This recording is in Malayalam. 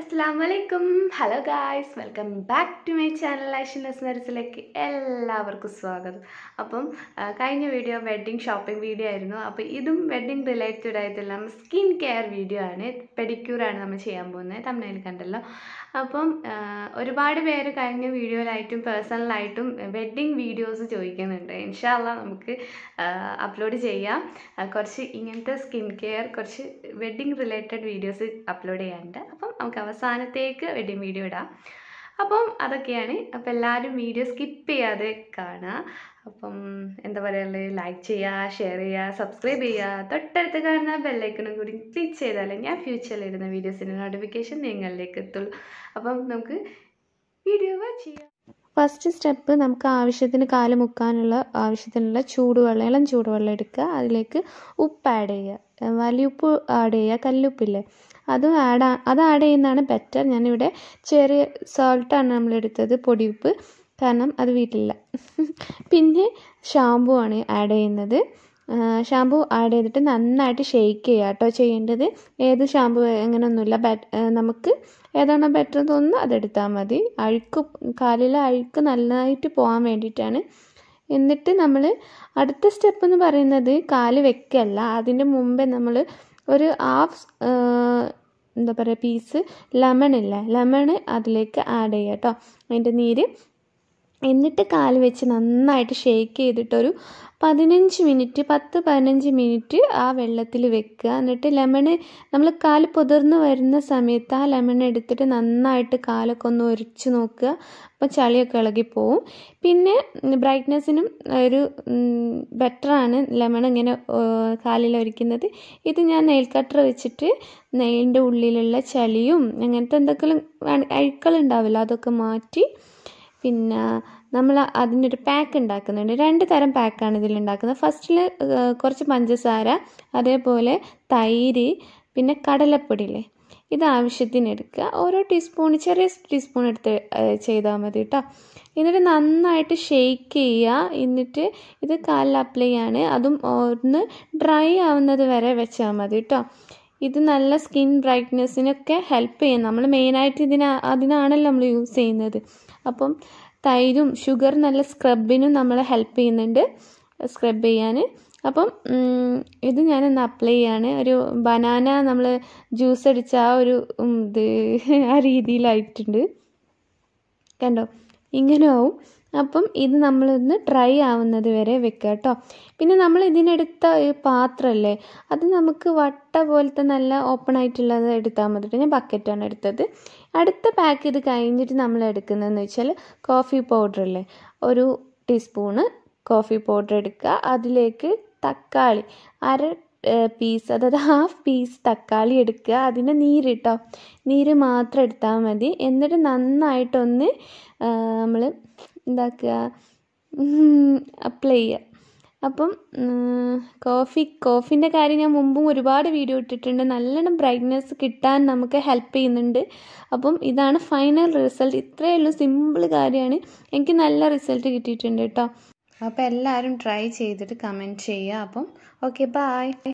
അസ്സാമലൈക്കും hello guys welcome back to my channel ആഷൻ ലെസ്നറിസിലേക്ക് എല്ലാവർക്കും സ്വാഗതം അപ്പം കഴിഞ്ഞ വീഡിയോ വെഡ്ഡിങ് ഷോപ്പിംഗ് വീഡിയോ ആയിരുന്നു അപ്പോൾ ഇതും വെഡ്ഡിങ് റിലേറ്റഡ് ആയിട്ടുള്ള സ്കിൻ കെയർ വീഡിയോ ആണ് പെഡിക്യൂറാണ് നമ്മൾ ചെയ്യാൻ പോകുന്നത് തമിഴ്നാട്ടിൽ കണ്ടല്ലോ അപ്പം ഒരുപാട് പേര് കഴിഞ്ഞ വീഡിയോയിലായിട്ടും പേഴ്സണലായിട്ടും വെഡ്ഡിങ് വീഡിയോസ് ചോദിക്കുന്നുണ്ട് ഇൻഷാല്ല നമുക്ക് അപ്ലോഡ് ചെയ്യാം കുറച്ച് ഇങ്ങനത്തെ സ്കിൻ കെയർ കുറച്ച് വെഡ്ഡിങ് റിലേറ്റഡ് വീഡിയോസ് അപ്ലോഡ് ചെയ്യാനുണ്ട് അപ്പം നമുക്ക് അവസാനത്തേക്ക് വെഡിങ് വീഡിയോ ഇടാം അപ്പം അതൊക്കെയാണ് അപ്പം എല്ലാവരും വീഡിയോ സ്കിപ്പ് ചെയ്യാതെ കാണുക അപ്പം എന്താ പറയുക ലൈക്ക് ചെയ്യുക ഷെയർ ചെയ്യുക സബ്സ്ക്രൈബ് ചെയ്യുക തൊട്ടടുത്ത് കാണുന്ന ബെല്ലൈക്കണും കൂടി ക്ലിക്ക് ചെയ്താലേ ഞാൻ ഫ്യൂച്ചറിൽ ഇടുന്ന വീഡിയോസിൻ്റെ നോട്ടിഫിക്കേഷൻ നിങ്ങളിലേക്ക് എത്തുള്ളൂ അപ്പം നമുക്ക് വീഡിയോ വാച്ച് ചെയ്യാം ഫസ്റ്റ് സ്റ്റെപ്പ് നമുക്ക് ആവശ്യത്തിന് കാല് മുക്കാനുള്ള ആവശ്യത്തിനുള്ള ചൂടുവെള്ളം ഇളം ചൂടുവെള്ളം എടുക്കുക അതിലേക്ക് ഉപ്പ് ആഡ് ചെയ്യുക വലിയുപ്പ് ആഡ് ചെയ്യുക കല്ലുപ്പില്ലേ അതും ആഡ് അത് ആഡ് ചെയ്യുന്നതാണ് ബെറ്റർ ഞാനിവിടെ ചെറിയ സോൾട്ടാണ് നമ്മൾ എടുത്തത് പൊടിയുപ്പ് കാരണം അത് വീട്ടിലില്ല പിന്നെ ഷാമ്പു ആണ് ആഡ് ചെയ്യുന്നത് ഷാമ്പു ആഡ് ചെയ്തിട്ട് നന്നായിട്ട് ഷെയ്ക്ക് ചെയ്യുക കേട്ടോ ചെയ്യേണ്ടത് ഏത് ഷാമ്പു അങ്ങനെയൊന്നുമില്ല നമുക്ക് ഏതാണോ ബെറ്റർ തോന്നുന്നു അതെടുത്താൽ മതി അഴുക്ക് കാലിലെ അഴുക്ക് നന്നായിട്ട് പോകാൻ വേണ്ടിയിട്ടാണ് എന്നിട്ട് നമ്മൾ അടുത്ത സ്റ്റെപ്പ് എന്ന് പറയുന്നത് കാല് വെക്കല്ല അതിൻ്റെ മുമ്പേ നമ്മൾ ഒരു ഹാഫ് എന്താ പറയുക പീസ് ലെമൺ ഇല്ലേ ലെമൺ അതിലേക്ക് ആഡ് ചെയ്യാം കേട്ടോ അതിൻ്റെ നീര് എന്നിട്ട് കാൽ വെച്ച് നന്നായിട്ട് ഷേക്ക് ചെയ്തിട്ടൊരു പതിനഞ്ച് മിനിറ്റ് പത്ത് പതിനഞ്ച് മിനിറ്റ് ആ വെള്ളത്തിൽ വെക്കുക എന്നിട്ട് ലെമണ് നമ്മൾ കാൽ പുതിർന്ന് വരുന്ന സമയത്ത് ആ ലെമൺ എടുത്തിട്ട് നന്നായിട്ട് കാലൊക്കെ ഒന്ന് ഒരിച്ച് നോക്കുക അപ്പോൾ ചളിയൊക്കെ പോവും പിന്നെ ബ്രൈറ്റ്നെസ്സിനും ഒരു ബെറ്ററാണ് ലെമൺ ഇങ്ങനെ കാലിൽ ഒരിക്കുന്നത് ഇത് ഞാൻ നെയിൽ കട്ടർ വെച്ചിട്ട് നെയിലിൻ്റെ ഉള്ളിലുള്ള ചളിയും അങ്ങനത്തെ എന്തെങ്കിലും അഴുക്കളുണ്ടാവില്ല അതൊക്കെ മാറ്റി പിന്നെ നമ്മൾ അതിനൊരു പാക്ക് ഉണ്ടാക്കുന്നുണ്ട് രണ്ട് തരം പാക്കാണ് ഇതിൽ ഉണ്ടാക്കുന്നത് ഫസ്റ്റിൽ കുറച്ച് പഞ്ചസാര അതേപോലെ തൈര് പിന്നെ കടലപ്പൊടിയില്ലേ ഇത് ആവശ്യത്തിന് എടുക്കുക ഓരോ ടീസ്പൂൺ ചെറിയ ടീസ്പൂൺ എടുത്ത് ചെയ്താൽ മതി കേട്ടോ എന്നിട്ട് നന്നായിട്ട് ഷെയ്ക്ക് ചെയ്യുക എന്നിട്ട് ഇത് കാലിൽ അപ്ലൈ ചെയ്യാണ് അതും ഒന്ന് ഡ്രൈ ആവുന്നത് വരെ വെച്ചാൽ മതി കേട്ടോ ഇത് നല്ല സ്കിൻ ബ്രൈറ്റ്നെസ്സിനൊക്കെ ഹെൽപ്പ് ചെയ്യും നമ്മൾ മെയിനായിട്ട് ഇതിന് അതിനാണല്ലോ നമ്മൾ യൂസ് ചെയ്യുന്നത് അപ്പം തൈരും ഷുഗർ നല്ല സ്ക്രബിനും നമ്മളെ ഹെൽപ്പ് ചെയ്യുന്നുണ്ട് സ്ക്രബ് ചെയ്യാൻ അപ്പം ഇത് ഞാനൊന്ന് അപ്ലൈ ചെയ്യാണ് ഒരു ബനാന നമ്മൾ ജ്യൂസ് അടിച്ച ആ ഒരു ഇത് ആ രീതിയിലായിട്ടുണ്ട് കണ്ടോ ഇങ്ങനെ ആവും അപ്പം ഇത് നമ്മളൊന്ന് ഡ്രൈ ആവുന്നത് വരെ വെക്കുക കേട്ടോ പിന്നെ നമ്മൾ ഇതിനെടുത്ത പാത്രമല്ലേ അത് നമുക്ക് വട്ട പോലത്തെ നല്ല ഓപ്പൺ ആയിട്ടുള്ളത് എടുത്താൽ മതി ഞാൻ ബക്കറ്റാണ് എടുത്തത് അടുത്ത പാക്ക് ഇത് കഴിഞ്ഞിട്ട് നമ്മൾ എടുക്കുന്നതെന്ന് വെച്ചാൽ കോഫി പൗഡർ അല്ലേ ഒരു ടീസ്പൂണ് കോഫി പൗഡർ എടുക്കുക അതിലേക്ക് തക്കാളി അര പീസ് അതായത് ഹാഫ് പീസ് തക്കാളി എടുക്കുക അതിന് നീര് കേട്ടോ നീര് മാത്രം എടുത്താൽ മതി എന്നിട്ട് നന്നായിട്ടൊന്ന് നമ്മൾ എന്താക്കുക അപ്ലൈ ചെയ്യുക അപ്പം കോഫി കോഫിൻ്റെ കാര്യം ഞാൻ മുമ്പും ഒരുപാട് വീഡിയോ ഇട്ടിട്ടുണ്ട് നല്ലോണം ബ്രൈറ്റ്നെസ് കിട്ടാൻ നമുക്ക് ഹെൽപ്പ് ചെയ്യുന്നുണ്ട് അപ്പം ഇതാണ് ഫൈനൽ റിസൾട്ട് ഇത്രയേ ഉള്ളൂ സിമ്പിൾ കാര്യമാണ് എനിക്ക് നല്ല റിസൾട്ട് കിട്ടിയിട്ടുണ്ട് കേട്ടോ അപ്പോൾ എല്ലാവരും ട്രൈ ചെയ്തിട്ട് കമൻറ്റ് ചെയ്യുക അപ്പം ഓക്കെ ബായ്